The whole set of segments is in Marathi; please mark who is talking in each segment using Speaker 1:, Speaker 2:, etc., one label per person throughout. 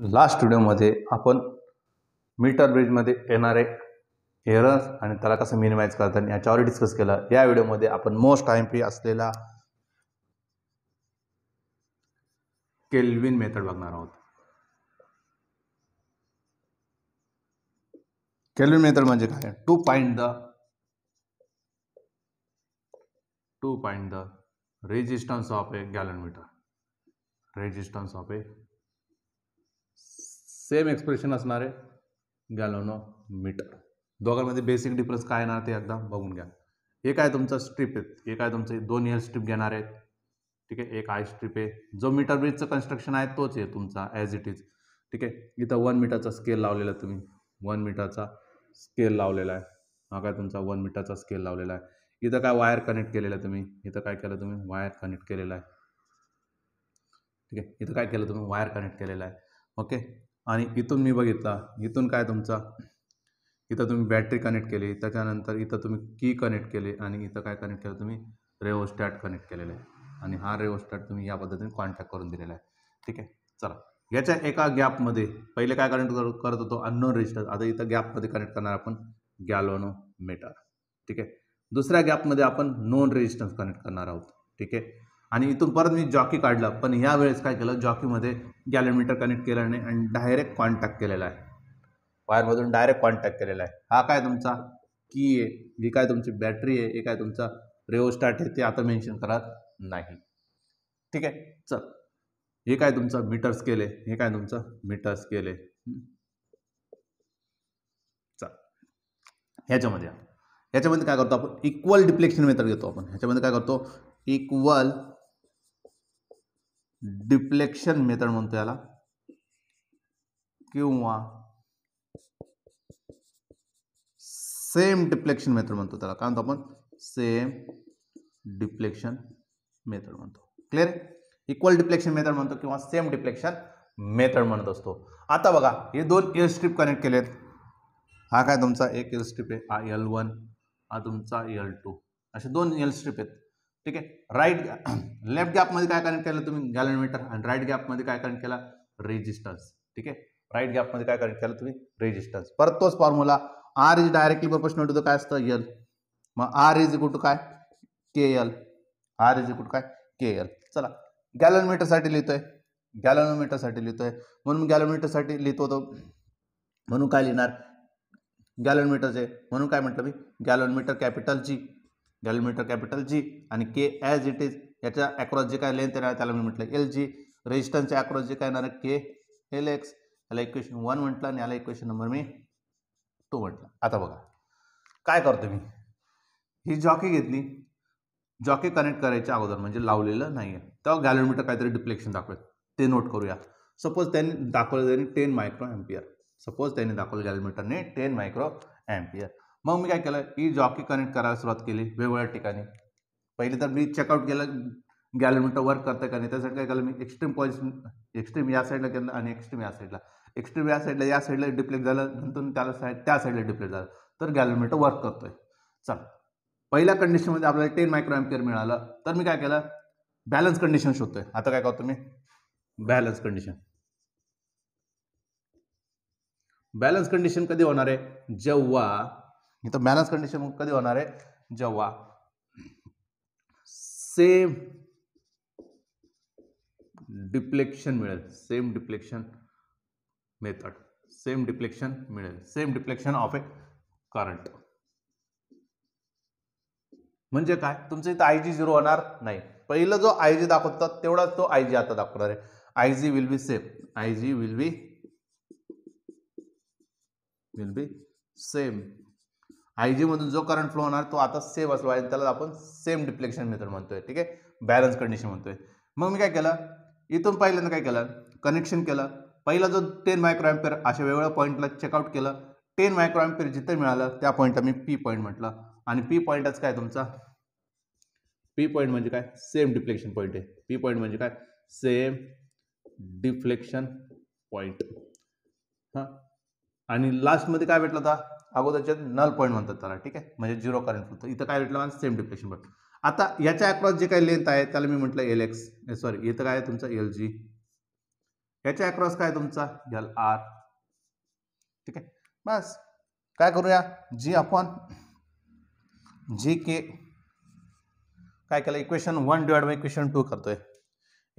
Speaker 1: लास्ट व्हिडिओमध्ये आपण मीटर ब्रिजमध्ये येणारे एरर्स आणि त्याला कसं मिनिमाइज करतात याच्यावर डिस्कस केलं या व्हिडिओमध्ये आपण मोस्ट टाइम फ्री असलेला केल्विन मेथड बघणार आहोत केल्विन मेथड म्हणजे काय to find the to find the resistance of a galvanometer resistance of a same expression असणार आहे गॅलोनो मीटर दोघांमध्ये बेसिक डिफरन्स काय येणार ते एकदा बघून घ्या एक आहे तुमचं स्ट्रीप आहे एक आहे तुमचं दोन इयर स्ट्रीप घेणार आहेत ठीक आहे एक आय स्ट्रीप आहे जो मीटर ब्रिजचं कन्स्ट्रक्शन आहे तोच आहे तुमचा ॲज इट इज ठीक आहे इथं वन मीटरचा स्केल लावलेला आहे तुम्ही वन मीटरचा स्केल लावलेला आहे हा काय तुमचा वन मीटरचा स्केल लावलेला आहे इथं काय वायर कनेक्ट केलेला आहे तुम्ही इथं काय केलं तुम्ही वायर कनेक्ट केलेला आहे ठीक आहे इथं काय केलं तुम्ही वायर कनेक्ट केलेला आहे ओके आणि इथून मी बघितला इथून काय तुमचा इथं तुम्ही बॅटरी कनेक्ट केली त्याच्यानंतर इथं तुम्ही की कनेक्ट केली आणि इथं काय कनेक्ट केलं तुम्ही रेओस्टॅट कनेक्ट केलेलं आहे आणि हा रेओस्टॅट तुम्ही या पद्धतीने कॉन्टॅक्ट करून दिलेला आहे ठीक आहे चला याच्या एका गॅपमध्ये पहिले काय कनेक्ट करत होतो अननोन रेजिस्टर आता इथं गॅपमध्ये कनेक्ट करणार आपण गॅलोनो मेटर ठीक आहे दुसऱ्या गॅपमध्ये आपण नॉन रेजिस्टन्स कनेक्ट करणार आहोत ठीक आहे आणि इथून परत मी जॉकी काढलं पण यावेळेस काय केलं जॉकीमध्ये गॅलोमीटर कनेक्ट केलं नाही आणि डायरेक्ट कॉन्टॅक्ट केलेला आहे वायरमधून डायरेक्ट कॉन्टॅक्ट केलेला आहे हा काय तुमचा की आहे ही काय तुमची बॅटरी आहे हे काय तुमचा रेओस्टार्ट आहे ते आता मेन्शन करत नाही ठीक आहे चल हे काय तुमचं मीटर स्केल आहे हे काय तुमचं मीटर स्केल आहे चल ह्याच्यामध्ये ह्याच्यामध्ये काय करतो आपण इक्वल डिप्लेक्शन मेथड घेतो आपण ह्याच्यामध्ये काय करतो इक्वल डिफ्लेक्शन मेथड म्हणतो याला किंवा सेम डिफ्लेक्शन मेथड म्हणतो त्याला काय म्हणतो आपण सेम डिफ्लेक्शन मेथड म्हणतो क्लिअर इक्वल डिफ्लेक्शन मेथड म्हणतो किंवा सेम डिफ्लेक्शन मेथड म्हणत असतो आता बघा हे दोन एअर स्ट्रीप कनेक्ट केलेत हा काय तुमचा एक एल स्ट्रीप आहे हा एल वन हा तुमचा एल टू असे दोन एल स्ट्रीप आहेत ठीक आहे राईट लेफ्ट गॅपमध्ये काय कनेक्ट केलं तुम्ही गॅलनमीटर आणि राईट गॅपमध्ये काय कनेक्ट केला रेजिस्टन्स ठीक आहे राईट गॅपमध्ये काय कनेक्ट केलं तुम्ही रेजिस्टन्स परत तोच formula R is directly proportional to काय असतं यल मग आर इज इक्वल टू काय K L R is equal to काय के एल चला गॅलनमीटरसाठी लिहितोय गॅलनोमीटरसाठी लिहितोय म्हणून गॅलोमीटरसाठी लिहितो तो म्हणून काय लिहिणार मीटरचे म्हणून काय म्हटलं मी galvanometer capital G galvanometer capital G आणि के ॲज इट इज याच्या अक्रॉस जे काय लेंथ येणार त्याला मी म्हटलं एल जी रेजिस्टन्सच्या अक्रॉस जे काय येणार के एल एक्स याला इक्वेशन वन म्हटलं आणि याला इक्वेशन नंबर मी टू म्हटला आता बघा काय करतो मी ही जॉकी घेतली जॉकी कनेक्ट करायच्या अगोदर म्हणजे लावलेलं नाही आहे तर गॅलोमीटर काहीतरी डिप्लेक्शन दाखवेल ते नोट करूया सपोज त्यांनी दाखवलं त्यांनी टेन मायक्रो एम्पियर सपोज त्यांनी दाखवलं गॅलोमीटरने टेन मायक्रो एम्पियर मग मी काय केलं ही जॉकी कनेक्ट करायला सुरुवात केली वेगवेगळ्या ठिकाणी पहिले तर मी चेकआउट केलं म्हणतो वर्क करतं का नाही त्यासाठी काय केलं मी एक्स्ट्रीम पॉईंट एक्स्ट्रीम या साईडला केलं आणि एक्स्ट्रीम या साईडला एक्स्ट्रीम या साईडला या साईडला डिप्लेट झालं नंतर त्याला साईड त्या साईडला डिप्लेक्ट झालं तर म्हणतो वर्क करतोय चल पहिल्या कंडिशनमध्ये आपल्याला टेन मायक्रो एम्पियर मिळालं तर मी काय केलं बॅलन्स कंडिशन शोधतोय आता काय करतो मी बॅलन्स कंडिशन बॅलन्स कंडिशन कधी होणार आहे जेव्हा इथं बॅलन्स कंडिशन कधी होणार आहे जेव्हा सेम डिप्लेक्शन मिळेल same deflection method same deflection मिळेल same deflection of a current म्हणजे काय तुमचं इथं आय जी झिरो होणार नाही पहिलं जो आय जी दाखवतात तेवढाच तो आय जी आता दाखवणार आहे I G will be same I G will be will be same I जीमधून जो करंट फ्लो होणार तो आता सेम असलो आणि त्याला आपण सेम डिफ्लेक्शन मेथड म्हणतोय ठीक आहे बॅलन्स कंडिशन म्हणतोय मग मी काय केलं इथून पहिल्यांदा काय केलं कनेक्शन केलं पहिला जो टेन मायक्रोएम्पेअर अशा वेगवेगळ्या पॉईंटला चेकआउट केलं टेन मायक्रोएम्पेअर जिथे मिळालं त्या पॉईंटला मी पी पॉईंट म्हटलं आणि पी पॉईंटच काय तुमचा पी पॉईंट म्हणजे काय सेम डिफ्लेक्शन पॉईंट आहे पी पॉईंट म्हणजे काय सेम डिफ्लेक्शन पॉईंट हां आणि लास्टमध्ये काय भेटलं होता अगोदरच्यात नल पॉईंट म्हणतात त्याला ठीक आहे म्हणजे झिरो करंट फ्लो इथं काय भेटलं सेम डिप्रेशन भेटलं आता याच्या अक्रॉस जे काही लेंथ आहे त्याला मी म्हटलं एल एक्स सॉरी इथं काय आहे तुमचं एल जी याच्या अक्रॉस काय तुमचा एल आर ठीक आहे बस काय करूया जी आपण जी के काय केलं equation one divide by equation two करतोय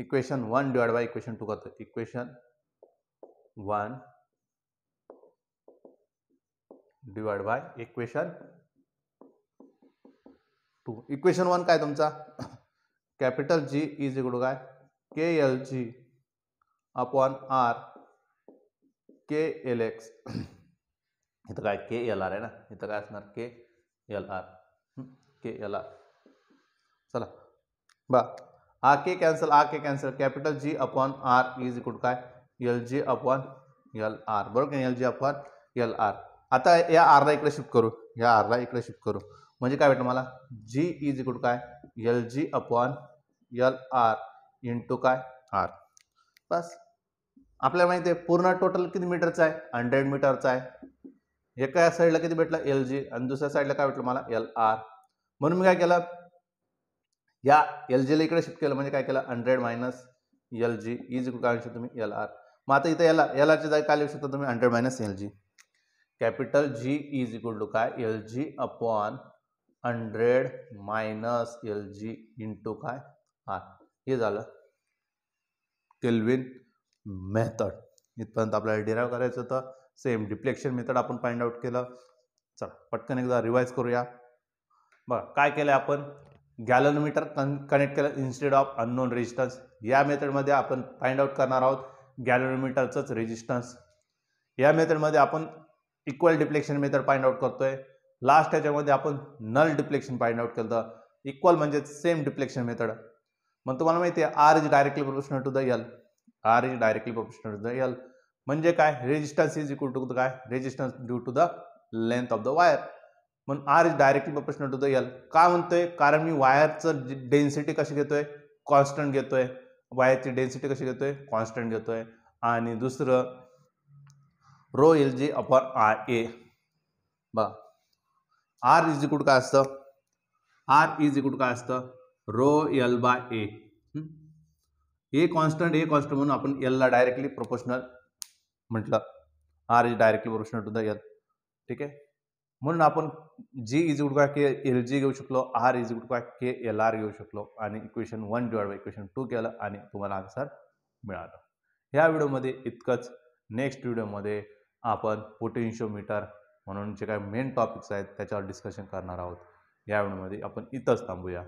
Speaker 1: equation one divide by equation two करतोय equation one divide by equation two equation one का तुमचा कॅपिटल जी इज इकडून काय K L G upon R K L X इथं काय के एल आर है ना इथं काय K L R K L R चला बा R K cancel R K cancel capital G upon R is इकडून काय L G upon L R बरबर L G upon L R आता या आरला इकडे शिफ्ट करू या आरला इकडे शिफ्ट करू म्हणजे काय भेटलं मला जी इज इकड काय L G upon L R into काय आर बस आपल्याला माहिती आहे पूर्ण टोटल किती मीटरचा आहे हंड्रेड मीटरचा आहे एका साईडला किती भेटलं एल जी आणि दुसऱ्या साईडला काय भेटलं मला एल आर म्हणून मी काय केलं या एल जीला इकडे शिफ्ट केलं म्हणजे काय केलं hundred minus L G is काय तुम्ही एल आर मग आता इथं याला एल आरची जागा काय लिहू शकता तुम्ही hundred minus L G capital G is equal to काय L G upon hundred minus L G into काय आर हे झालं केल्विन मेथड इथपर्यंत आपल्याला डिराईव्ह करायचं होतं सेम डिप्लेक्शन मेथड आपण फाइंड आउट केलं चला पटकन एकदा रिवाइज करूया बघा काय केलं आपण गॅलनोमीटर कन कनेक्ट केलं इन्स्टेड ऑफ अननोन रेजिस्टन्स या मेथडमध्ये आपण फाइंड आउट करणार आहोत गॅलनोमीटरचंच रेजिस्टन्स या मेथडमध्ये आपण equal deflection method find out करतोय लास्ट ह्याच्यामध्ये आपण नल डिप्लेक्शन फाइंड आउट केलं इक्वल म्हणजे सेम डिप्लेक्शन मेथड मग तुम्हाला माहिती आहे R is directly proportional to the L R is directly proportional to the L म्हणजे काय रेजिस्टन्स इज इक्वल टू काय resistance due to the length of the wire म्हणून R is directly proportional to the L का म्हणतोय कारण मी वायरचं डेन्सिटी कशी घेतोय कॉन्स्टंट घेतोय वायरची डेन्सिटी कशी घेतोय कॉन्स्टंट घेतोय आणि दुसरं rho L G upon R A बघा आर इज इक्वल काय असतं आर इज इक्वल काय असतं rho L by A A constant A constant म्हणून आपण एलला डायरेक्टली प्रोपोर्शनल म्हटलं R is directly proportional to the L ठीक आहे म्हणून आपण जी इज गुड काय के एल जी घेऊ शकलो आर इज गुड काय के एल आर घेऊ शकलो आणि equation one divide by equation two केलं आणि तुम्हाला आन्सर मिळालं ह्या व्हिडिओमध्ये इतकंच नेक्स्ट व्हिडिओमध्ये आपण पोटेन्शिओमीटर म्हणून जे काय मेन टॉपिक्स आहेत त्याच्यावर डिस्कशन करणार आहोत या मध्ये आपण इथंच थांबूया